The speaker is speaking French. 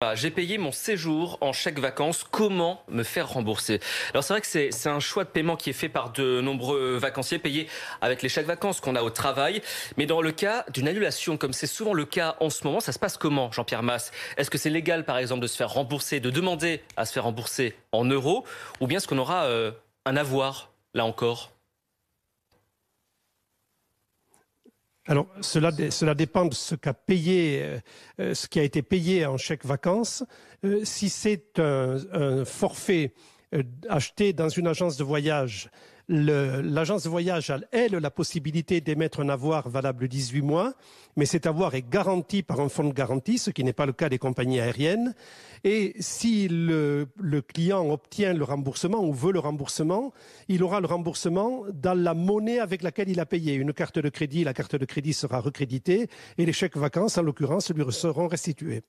Bah, j'ai payé mon séjour en chèque vacances. Comment me faire rembourser Alors c'est vrai que c'est un choix de paiement qui est fait par de nombreux vacanciers payés avec les chèques vacances qu'on a au travail. Mais dans le cas d'une annulation, comme c'est souvent le cas en ce moment, ça se passe comment, Jean-Pierre Masse Est-ce que c'est légal, par exemple, de se faire rembourser, de demander à se faire rembourser en euros, ou bien est-ce qu'on aura euh, un avoir là encore Alors cela, dépend de ce qu'a payé, euh, euh, ce qui a été payé en chèque vacances. Euh, si c'est un, forfait acheté dans une agence de voyage, l'agence de voyage a, elle, la possibilité d'émettre un avoir valable 18 mois, mais cet avoir est garanti par un fonds de garantie, ce qui n'est pas le cas des compagnies aériennes. Et si le, client obtient le remboursement ou veut le remboursement, il aura le remboursement dans la monnaie avec laquelle il a payé. Une carte de crédit, la carte de crédit sera recréditée et les chèques vacances, en l'occurrence, lui seront restitués.